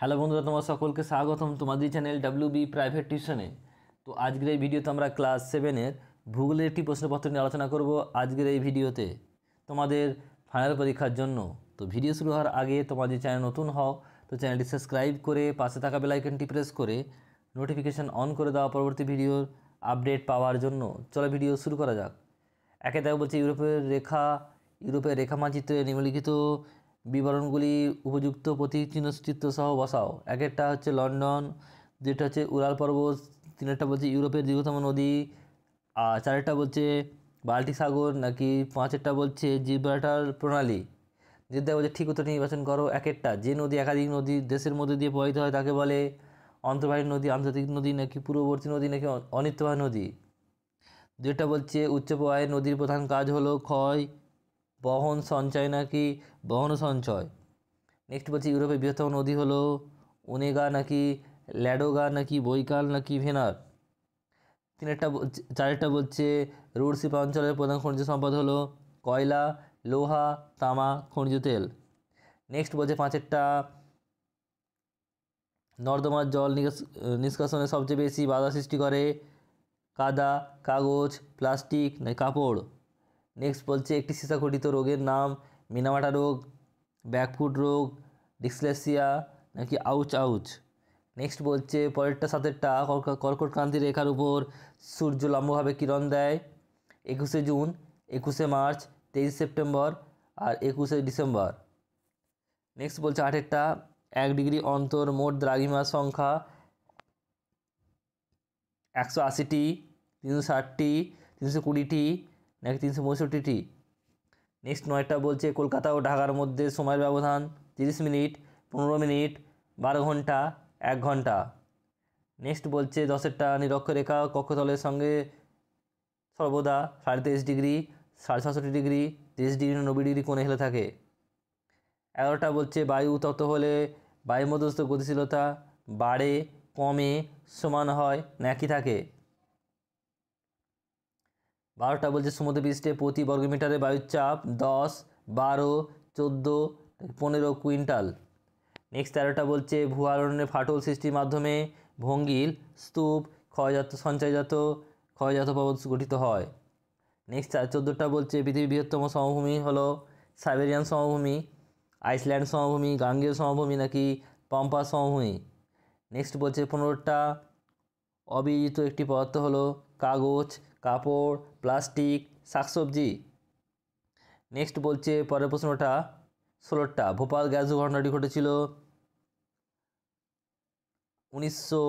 hello বন্ধুরা তোমার সকলকে স্বাগতম তোমাদের চ্যানেল ডাব্লিউ বি প্রাইভেট টিউশনে তো আজকের এই ভিডিওতে আমরা ক্লাস সেভেনের ভূগোলের একটি প্রশ্নপত্র নিয়ে আলোচনা করব আজকের এই ভিডিওতে তোমাদের ফাইনাল পরীক্ষার জন্য তো ভিডিও শুরু হওয়ার আগে তোমাদের চ্যানেল নতুন হও তো চ্যানেলটি সাবস্ক্রাইব করে পাশে থাকা বেলাইকনটি প্রেস করে নোটিফিকেশান অন করে দেওয়া পরবর্তী ভিডিওর আপডেট পাওয়ার জন্য চলো ভিডিও শুরু করা যাক একে দেখো বলছে ইউরোপের রেখা ইউরোপের রেখা মানচিত্রে নিম্নলিখিত বিবরণগুলি উপযুক্ত প্রতীকচিহ্নচিত্র সহ বসাও এক একটা হচ্ছে লন্ডন যেটা হচ্ছে উরাল পর্বত একটা বলছে ইউরোপের দীর্ঘতম নদী আর চারেরটা বলছে বাল্টিক সাগর নাকি পাঁচেরটা বলছে জিব্রাটার প্রণালী যেটা বলছে ঠিক উত্তর নির্বাচন করো এক একটা যে নদী একাধিক নদী দেশের মধ্যে দিয়ে প্রবাহিত হয় তাকে বলে অন্তর্বাহী নদী আন্তর্জাতিক নদী নাকি পূর্ববর্তী নদী নাকি অনিত্যবাহী নদী যেটা বলছে উচ্চ প্রবাহের নদীর প্রধান কাজ হলো ক্ষয় বহন সঞ্চয় নাকি বহন সঞ্চয় নেক্সট বলছি ইউরোপের বৃহত্তম নদী হলো ওনেগা নাকি ল্যাডোগা নাকি বৈকাল নাকি ভেনার তিনেরটা চারেরটা বলছে শিপা অঞ্চলের প্রধান খনিজ সম্পদ হলো কয়লা লোহা তামা খনিজ তেল নেক্সট বলছে পাঁচেরটা নর্দমার জল নিষ্কাশনে সবচেয়ে বেশি বাধা সৃষ্টি করে কাদা কাগজ প্লাস্টিক না কাপড় নেক্সট বলছে একটি সীসাঘটিত রোগের নাম মিনামাটা রোগ ব্যাকফুট রোগ ডিসলেসিয়া নাকি আউচ আউচ নেক্সট বলছে পরেরটা সাতেরটা কর্কটক্রান্তি রেখার উপর সূর্য লম্বভাবে কিরণ দেয় একুশে জুন একুশে মার্চ তেইশ সেপ্টেম্বর আর একুশে ডিসেম্বর নেক্সট বলছে আঠেরটা এক ডিগ্রি অন্তর মোট দ্রাঘিমার সংখ্যা একশো আশিটি তিনশো ষাটটি তিনশো কুড়িটি নাকি তিনশো পঁয়ষট্টিটি নেক্সট নয়টা বলছে কলকাতা ও ঢাকার মধ্যে সময়ের ব্যবধান তিরিশ মিনিট পনেরো মিনিট বারো ঘন্টা এক ঘন্টা নেক্সট বলছে দশেরটা নিরক্ষরেখা কক্ষতলের সঙ্গে সর্বদা সাড়ে তেইশ ডিগ্রি সাড়ে সাতষট্টি ডিগ্রি তিরিশ ডিগ্রি নব্বই ডিগ্রি কোণে হেলে থাকে এগারোটা বলছে বায়ু উত্তপ্ত হলে বায়ুমধ্যস্থ গতিশীলতা বাড়ে কমে সমান হয় না একই থাকে বারোটা বলছে পৃষ্ঠে প্রতি বর্গমিটারে বায়ুর চাপ দশ বারো চোদ্দো পনেরো কুইন্টাল নেক্সট তেরোটা বলছে ভূ আলোড়নের ফাটল সৃষ্টির মাধ্যমে ভঙ্গিল স্তূপ ক্ষয়জাত সঞ্চয়জাত ক্ষয়জাত পর্বত গঠিত হয় নেক্সট চোদ্দোটা বলছে পৃথিবীর বৃহত্তম সমভূমি হলো সাইবেরিয়ান সমভূমি আইসল্যান্ড সমভূমি গাঙ্গেয় সমভূমি নাকি পাম্পা সমভূমি নেক্সট বলছে পনেরোটা অবিজিত একটি পদার্থ হলো কাগজ কাপড় প্লাস্টিক শাকসবজি নেক্সট বলছে পরের প্রশ্নটা ষোলোটা ভোপাল গ্যাস ঘটনাটি ঘটেছিল উনিশশো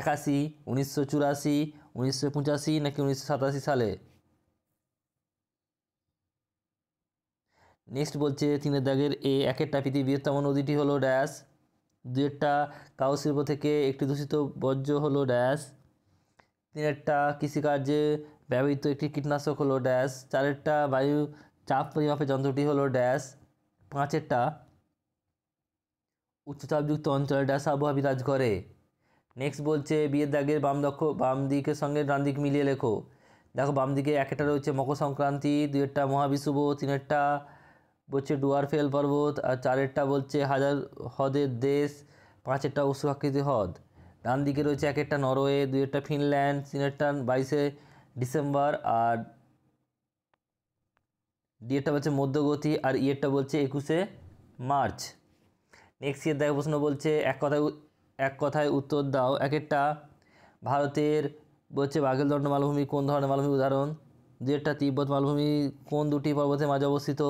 একাশি উনিশশো চুরাশি উনিশশো পঁচাশি নাকি উনিশশো সাতাশি সালে নেক্সট বলছে তিনের দাগের এ একেরটা পৃথিবীর বৃহত্তম নদীটি হলো ড্যাশ দুয়েরটা কাউ শিল্প থেকে একটি দূষিত বর্জ্য হলো ড্যাশ তিনেরটা কৃষিকার্যে ব্যবহৃত একটি কীটনাশক হলো ড্যাশ চারেরটা বায়ু চাপ পরিমাপের যন্ত্রটি হলো ড্যাশ পাঁচেরটা উচ্চচাপযুক্ত অঞ্চলে ড্যাশ আবহাওয়া বিরাজ করে নেক্সট বলছে বিয়ের দাগের বাম দক্ষ বাম দিকের সঙ্গে ডান দিক মিলিয়ে লেখো দেখো বাম দিকে একটা রয়েছে মকর সংক্রান্তি দুয়েরটা মহাবিশুভ তিনেরটা বলছে ডুয়ার ফেল পর্বত আর চারেরটা বলছে হাজার হ্রদের দেশ পাঁচেরটা উষ্ণ আকৃতি হ্রদ ডান দিকে রয়েছে এক একটা নরওয়ে দুই একটা ফিনল্যান্ড একটা বাইশে ডিসেম্বর আর ডিএরটা বলছে মধ্যগতি আর ইয়েরটা বলছে একুশে মার্চ নেক্সট ইয়ার দেখা প্রশ্ন বলছে এক কথায় এক কথায় উত্তর দাও এক একটা ভারতের বলছে বাঘেলদণ্ড মালভূমি কোন ধরনের মালভূমি উদাহরণ একটা তিব্বত মালভূমি কোন দুটি পর্বতের মাঝে অবস্থিত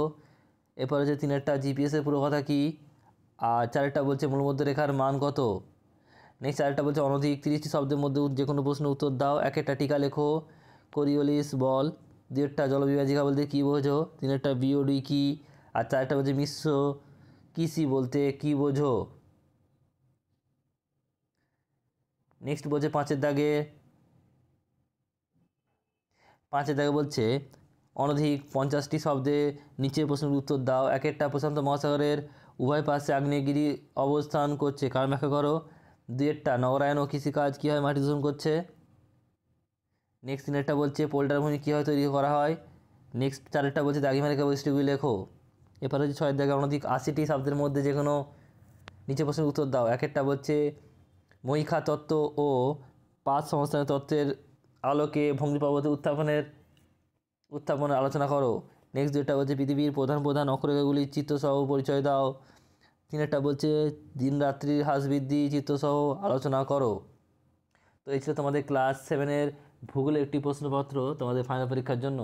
এরপর হচ্ছে তিনেরটা জিপিএসের পুরো কথা কী আর চারেরটা বলছে মূলমধ্য রেখার মান কত নেক্সট আরেকটা বলছে অনধিক তিরিশটি শব্দের মধ্যে যে কোনো প্রশ্নের উত্তর দাও এক একটা টিকা লেখো কোরিওলিস বল দুয়েরটা জলবিভাজিকা বলতে কী বোঝো তিনেরটা বিওডি কি আর চারটা বলছে মিশ্র কৃষি বলতে কী বোঝো নেক্সট বলছে পাঁচের দাগে পাঁচের দাগে বলছে অনধিক পঞ্চাশটি শব্দে নিচের প্রশ্নের উত্তর দাও এক একটা প্রশান্ত মহাসাগরের উভয় পাশে আগ্নেয়গিরি অবস্থান করছে কারণ ব্যাখ্যা করো দুয়েরটা নগরায়ন ও কৃষিকাজ কী হয় মাটি দূষণ করছে নেক্সট তিনেরটা বলছে পোল্টার ভূমি কী হয় তৈরি করা হয় নেক্সট চারেরটা বলছে দাগিমারি বৈশিষ্ট্যগুলি লেখো এরপর হচ্ছে ছয়ের দাগে অনধিক আশিটি শব্দের মধ্যে যে কোনো নিচে প্রশ্নের উত্তর দাও একেরটা বলছে মহিখা তত্ত্ব ও পাঁচ সংস্থানের তত্ত্বের আলোকে ভঙ্গি পর্বতে উত্থাপনের উত্থাপনের আলোচনা করো নেক্সট যেটা বলছে পৃথিবীর প্রধান প্রধান অক্ষরেখাগুলির চিত্রসহ পরিচয় দাও তিনেরটা বলছে দিন রাত্রি হ্রাস বৃদ্ধি চিত্রসহ আলোচনা করো তো এই ছিল তোমাদের ক্লাস সেভেনের ভূগোলের একটি প্রশ্নপত্র তোমাদের ফাইনাল পরীক্ষার জন্য